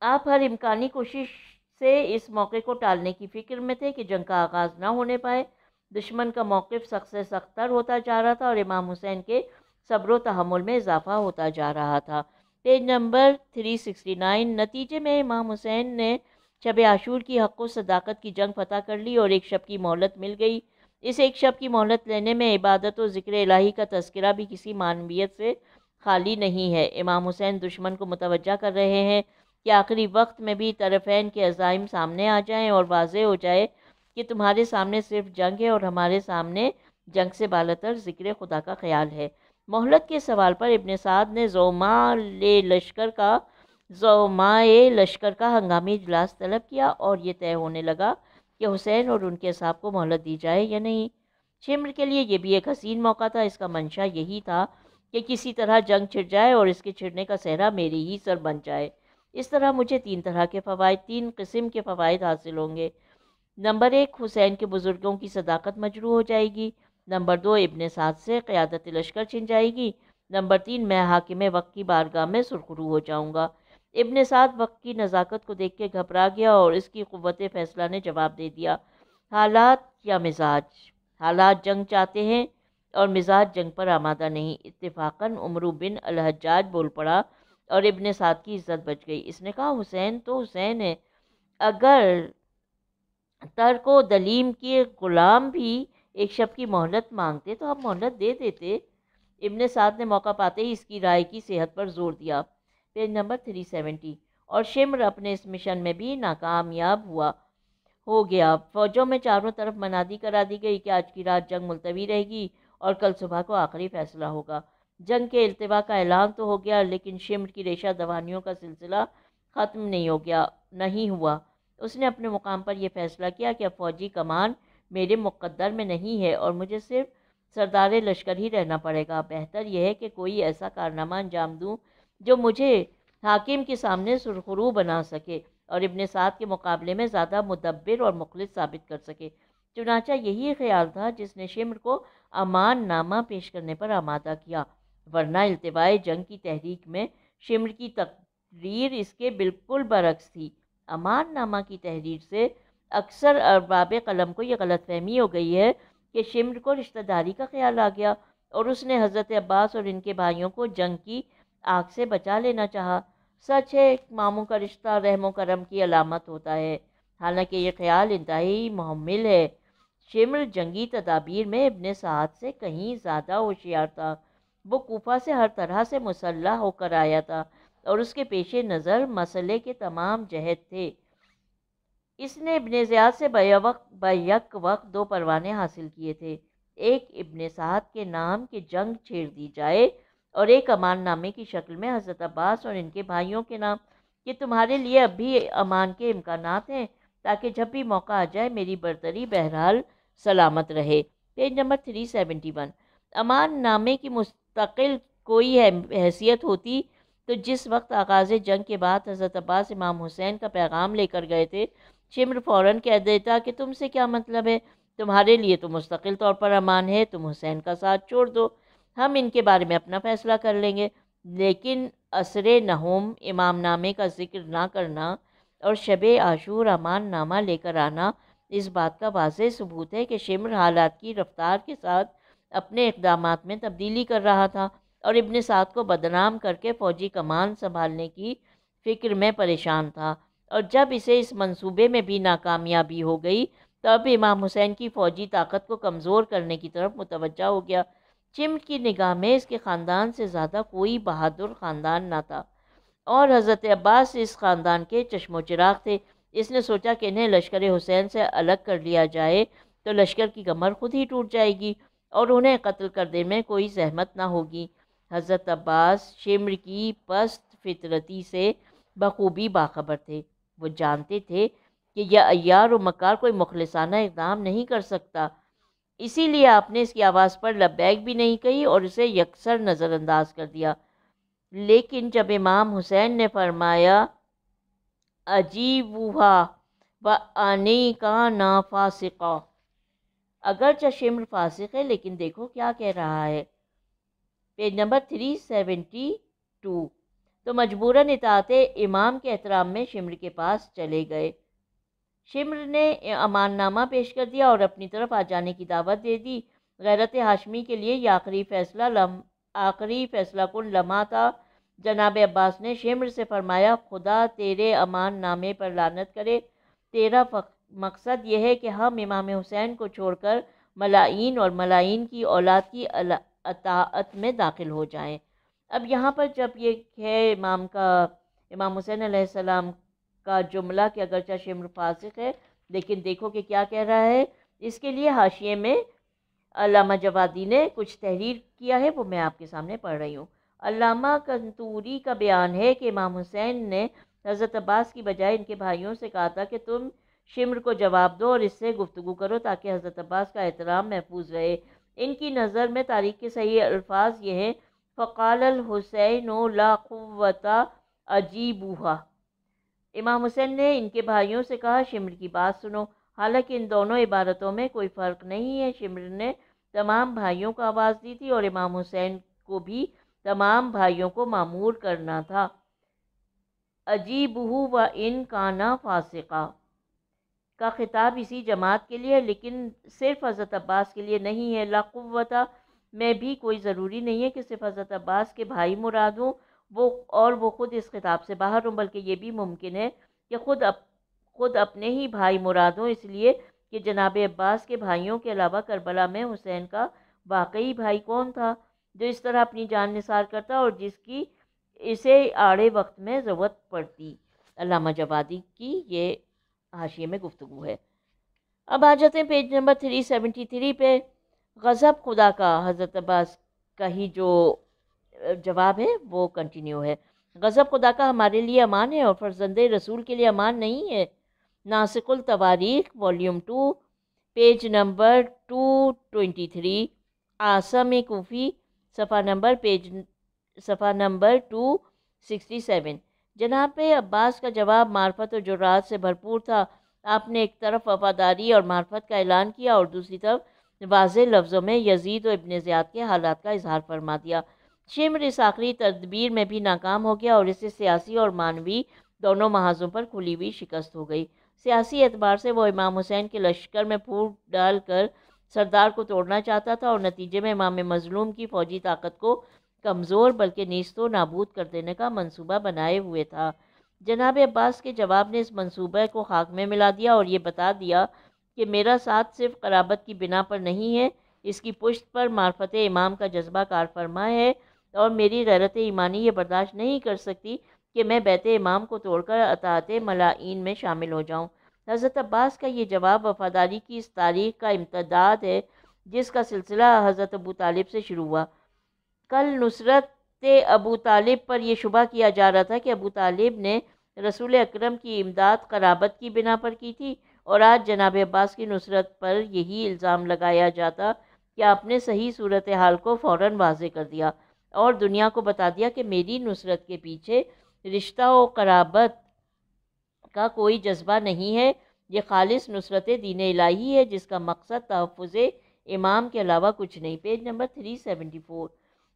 आप हर इम्कानी कोशिश से इस मौके को टालने की फ़िक्र में थे कि जंग का आगाज़ ना होने पाए दुश्मन का मौक़ से सख्तर होता जा रहा था और इमाम हुसैन के सब्र तहमुल में इजाफा होता जा रहा था पेज नंबर 369 नतीजे में इमाम हुसैन ने शब आशूर की हक़ सदाकत की जंग फतह कर ली और एक शब की मोहलत मिल गई इस एक शब की मोहलत लेने में इबादत और ज़िक्र इलाही का तस्करा भी किसी मानवीत से खाली नहीं है इमाम हुसैन दुश्मन को मुतवजह कर रहे हैं कि आखिरी वक्त में भी तरफ़ैन के अजाइम सामने आ जाएं और वाज हो जाए कि तुम्हारे सामने सिर्फ जंग है और हमारे सामने जंग से बालतर ज़िक्र खुदा का ख्याल है मोहलत के सवाल पर इबन साद ने जोमा ले लश्कर का जोमाए लश्कर का हंगामी इजलास तलब किया और ये तय होने लगा कि हुसैन और उनके साहब को मोहलत दी जाए या नहीं शिमर के लिए यह भी एक हसीन मौका था इसका मंशा यही था कि किसी तरह जंग छिड़ जाए और इसके छिड़ने का सहरा मेरे ही सर बन जाए इस तरह मुझे तीन तरह के फ़वाद तीन किस्म के फ़वाद हासिल होंगे नंबर एक हुसैन के बुज़ुर्गों की सदाकत मजरू हो जाएगी नंबर दो इबन साद से क़्यादत लश्कर छिन जाएगी नंबर तीन मैं हाकिम वक्त की बारगाह में सुरखरू हो जाऊँगा इबन साद वक्त की नज़ाकत को देख के घबरा गया और इसकी क़वत फ़ैसला ने जवाब दे दिया हालात या मिजाज हालात जंग चाहते हैं और मिजाज जंग पर आमादा नहीं इतफाक़न उमरू बिन अलहजाज बोल पड़ा और इबन साद की इज़्ज़त बच गई इसने कहा हुसैन तो हुसैन है अगर तर्क व दलीम के ग़ुलाम भी एक शब की मोहलत मांगते तो आप मोहलत दे देते इबन साद ने मौका पाते ही इसकी राय की सेहत पर जोर दिया पेज नंबर थ्री सेवेंटी और शिमर अपने इस मिशन में भी नाकामयाब हुआ हो गया फौजों में चारों तरफ मनादी करा दी गई कि आज की रात जंग मुलतवी रहेगी और कल सुबह को आखिरी फैसला होगा जंग के अल्तवा का ऐलान तो हो गया लेकिन शिमर की रेशा दवानियों का सिलसिला ख़त्म नहीं हो गया नहीं हुआ उसने अपने मुकाम पर यह फैसला किया कि अब फौजी कमान मेरे मुकद्दर में नहीं है और मुझे सिर्फ सरदार लश्कर ही रहना पड़ेगा बेहतर यह है कि कोई ऐसा कारनामा अंजाम दूँ जो मुझे हाकिम के सामने सुरखरू बना सके और इबन साद के मुकाबले में ज़्यादा मुदब्बिर और मुखलिस साबित कर सके चुनाचा यही ख्याल था जिसने शिमर को अमान नामा पेश करने पर आमादा किया वरना अल्तवाए जंग की तहरीक में शिमर की तकरीर इसके बिल्कुल बरक्स थी अमाननामा की तहरीर से अक्सर अरबाब कलम को यह गलत फहमी हो गई है कि शिमर को रिश्तेदारी का ख्याल आ गया और उसने हज़रत अब्बास और इनके भाइयों को जंग की आग से बचा लेना चाहा सच है मामों का रिश्ता रहम करम की अलामत होता है हालांकि ये ख्याल इंतहाई महमिल है शिमर जंगी तदाबीर में इबन साद से कहीं ज़्यादा होशियार था वो कोफा से हर तरह से मुसल्ह होकर आया था और उसके पेश नज़र मसले के तमाम जहद थे इसने इबन ज्याद से बक बक वक्त दो परवाने हासिल किए थे एक इबन साहद के नाम की जंग छेड़ दी जाए और एक अमान नामे की शक्ल में हज़रत अब्बास और इनके भाइयों के नाम कि तुम्हारे लिए अब भी अमान के इम्कान हैं ताकि जब भी मौका आ जाए मेरी बरतरी बहरहाल सलामत रहे page number three seventy one अमान नामे की मुस्तकिल कोई हैसियत होती तो जिस वक्त आगाज़ जंग के बाद हज़रत अब्बास इमाम हुसैन का पैगाम लेकर गए थे शिमर फ़ौर कह देता कि तुमसे क्या मतलब है तुम्हारे लिए तो मुस्तकिल तौर पर अमान है तुम हुसैन का साथ छोड़ दो हम इनके बारे में अपना फ़ैसला कर लेंगे लेकिन असर नहम नामे का जिक्र ना करना और शब आशूर अमान नामा लेकर आना इस बात का वाज सबूत है कि शिमर हालात की रफ्तार के साथ अपने इकदाम में तब्दीली कर रहा था और इब्ने साद को बदनाम करके फौजी कमान संभालने की फ़िक्र में परेशान था और जब इसे इस मंसूबे में भी नाकामयाबी हो गई तब इमाम हुसैन की फ़ौजी ताकत को कमज़ोर करने की तरफ मुतवजह हो गया चिमट की निगाह में इसके ख़ानदान से ज़्यादा कोई बहादुर ख़ानदान ना था और हज़रत अब्बास इस ख़ानदान के चश्मो चिराग थे इसने सोचा कि इन्हें लश्कर हुसैन से अलग कर लिया जाए तो लश्कर की कमर खुद ही टूट जाएगी और उन्हें कत्ल करने में कोई जहमत ना होगी हज़रत अब्बास शिम्र की पस्त फितरती से बखूबी बाखबर थे वो जानते थे कि यह अयार और मकार कोई मुखलसाना इकदाम नहीं कर सकता इसीलिए आपने इसकी आवाज़ पर लबैक भी नहीं कही और इसे यकसर नज़रअंदाज कर दिया लेकिन जब इमाम हुसैन ने फरमाया अजीब हुआ व आने का ना फासिका अगर शिम्र फासिक है लेकिन देखो क्या कह रहा है page number three seventy two तो मजबूरन इतात इमाम के एहतराम में शिमर के पास चले गए शिमर ने अमाननामा पेश कर दिया और अपनी तरफ आ जाने की दावत दे दी गैरत हाशमी के लिए यह आखिरी फैसला लम आखिरी फैसला कुन लम्हा था जनाब अब्बास ने शिमर से फरमाया खुदा तेरे अमान नामे पर लानत करे तेरा फक, मकसद यह है कि हम इमाम हुसैन को छोड़कर मलाइन और मलाइन की औलाद की अतात में दाखिल हो जाएं अब यहाँ पर जब ये है इमाम का इमाम हुसैन आसमाम का जुमला कि अगरचा शमर फासिक है लेकिन देखो कि क्या कह रहा है इसके लिए हाशिए में अलामा जवादी ने कुछ तहरीर किया है वो मैं आपके सामने पढ़ रही हूँ अलामा कंतूरी का बयान है कि इमाम हुसैन ने हज़रत अब्बास की बजाय इनके भाइयों से कहा था कि तुम शिमर को जवाब दो और इससे गुफ्तु करो ताकि हज़रत अब्बास का एहतराम महफूज रहे इनकी नज़र में तारीख के सही अल्फाज ये हैं फ़काल हुसैन लावता अजीबूहा इमाम हुसैन ने इनके भाइयों से कहा शिमर की बात सुनो हालांकि इन दोनों इबारतों में कोई फ़र्क नहीं है शिमर ने तमाम भाइयों को आवाज़ दी थी और इमाम हुसैन को भी तमाम भाइयों को मामूर करना था अजीबहू व इन काना फासिका का ख़िताब इसी जमात के लिए है लेकिन सिर्फ हज़रत अब्बास के लिए नहीं है लाकुवता में भी कोई ज़रूरी नहीं है कि सिर्फ हज़रत अब्बास के भाई मुराद हों वो और वो ख़ुद इस खिताब से बाहर हों बल्कि ये भी मुमकिन है कि ख़ुद अप ख़ुद अपने ही भाई मुराद हों इसलिए कि जनाब अब्बास के भाइयों के अलावा करबला में हुसैन का वाकई भाई कौन था जो इस तरह अपनी जान निसार करता और जिसकी इसे आड़े वक्त में ज़रूरत पड़ती अलामा जवादी की ये हाशिए में गुफ्तु है अब आ जाते हैं page number three seventy three पे गज़ब खुदा का हज़रत अब्बास का ही जो जवाब है वो कंटिन्यू है गज़ब खुदा का हमारे लिए अमान है और फर्जंद रसूल के लिए अमान नहीं है नासिकुल तवारीख volume two page number two twenty three आसम कोफ़ी सफ़ा नंबर पेज सफ़ा नंबर टू सिक्सटी सेवन जनाब अब्बास का जवाब मार्फत और जुरात से भरपूर था आपने एक तरफ वफादारी और मार्फत का ऐलान किया और दूसरी तरफ वाज लफ्ज़ों में यजीद और इबन ज़ियाद के हालात का इजहार फरमा दिया शिमर इस आखिरी तदबीर में भी नाकाम हो गया और इससे सियासी और मानवी दोनों महाजों पर खुली हुई शिकस्त हो गई सियासी एतबार से वो इमाम हुसैन के लश्कर में फूट डाल कर सरदार को तोड़ना चाहता था और नतीजे में इमाम मजलूम की फ़ौजी ताकत को कमज़ोर बल्कि नीस्तो नाबूद कर देने का मंसूबा बनाए हुए था जनाब अब्बास के जवाब ने इस मंसूबे को खाक में मिला दिया और ये बता दिया कि मेरा साथ सिर्फ कराबत की बिना पर नहीं है इसकी पुश्त पर मार्फत इमाम का जज्बा कार फरमा है और मेरी गैरत ईमानी ये बर्दाश्त नहीं कर सकती कि मैं बैत इमाम को तोड़कर अतात मलाइन में शामिल हो जाऊँ हज़रत अब्बास का ये जवाब वफादारी की इस तारीख का इम्तदाद है जिसका सिलसिला हज़रत अबू तालिब से शुरू हुआ कल नुसरत अबू तालिब पर यह शुबा किया जा रहा था कि अबू तालिब ने रसूल अकरम की इमदाद कराबत की बिना पर की थी और आज जनाब अब्बास की नुसरत पर यही इल्ज़ाम लगाया जाता कि आपने सही सूरत हाल को फ़ौर वाजे कर दिया और दुनिया को बता दिया कि मेरी नुसरत के पीछे रिश्ता और कराबत का कोई जज्बा नहीं है ये खालिस नुसरत दीन इलाही है जिसका मकसद तहफ़ इमाम के अलावा कुछ नहीं page number three seventy four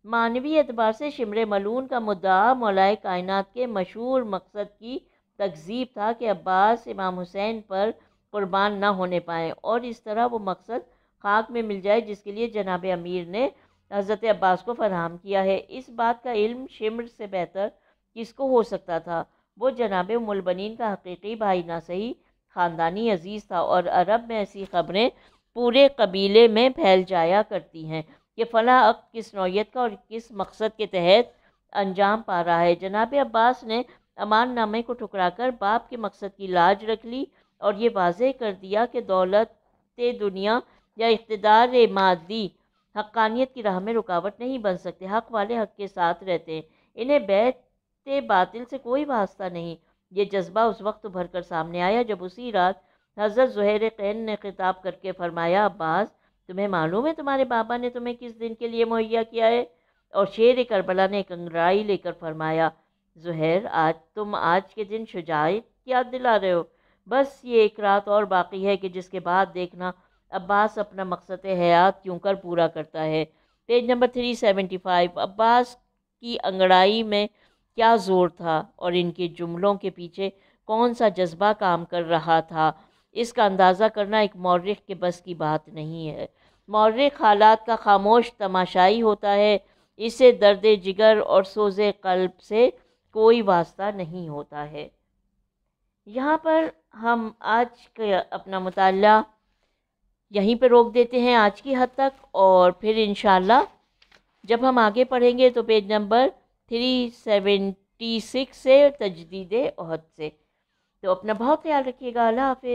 मानवी एतबार से शिमर मलून का मुद्दा मौलाए कायन के मशहूर मकसद की तकजीब था कि अब्बास इमाम हुसैन पर क़ुरबान ना होने पाए और इस तरह वो मकसद खाक में मिल जाए जिसके लिए जनाब अमीर ने हज़रत अब्बास को फराहम किया है इस बात का इल्म शिमर से बेहतर किसको हो सकता था वो जनाब मुलबनिन का हकीकी भाई ना सही ख़ानदानी अजीज़ था और अरब में ऐसी ख़बरें पूरे कबीले में फैल जाया करती हैं कि फ़ला अब किस नौीयत का और किस मकसद के तहत अंजाम पा रहा है जनाब अब्बास ने अमान नामे को कर बाप के मकसद की लाज रख ली और ये वाजह कर दिया कि दौलत दुनिया या इकतदार मादी हक्कानियत की राह में रुकावट नहीं बन सकते हक वाले हक के साथ रहते हैं इन्हें बहते बातिल से कोई वास्ता नहीं ये जज्बा उस वक्त उभर कर सामने आया जब उसी रात हज़रत जहर कैन ने खिताब करके फरमाया अब्बास तुम्हें मालूम है तुम्हारे बाबा ने तुम्हें किस दिन के लिए मुहैया किया है और शेर करबला ने कंगराई लेकर फरमाया जहर आज तुम आज के दिन शुजात याद दिला रहे हो बस ये एक रात और बाकी है कि जिसके बाद देखना अब्बास अपना मकसद हयात क्यों कर पूरा करता है page number three seventy five Abbas की अंगड़ाई में क्या जोर था और इनके जुमलों के पीछे कौन सा जज्बा काम कर रहा था इसका अंदाज़ा करना एक मौरख के बस की बात नहीं है मौरख हालात का खामोश तमाशाई होता है इसे दर्द जिगर और सोज कल्ब से कोई वास्ता नहीं होता है यहाँ पर हम आज का अपना मताल यहीं पर रोक देते हैं आज की हद तक और फिर इन जब हम आगे पढ़ेंगे तो page number three seventy six से तजदीद अहद से तो अपना बहुत ख्याल रखिएगा अल्लाह हाफि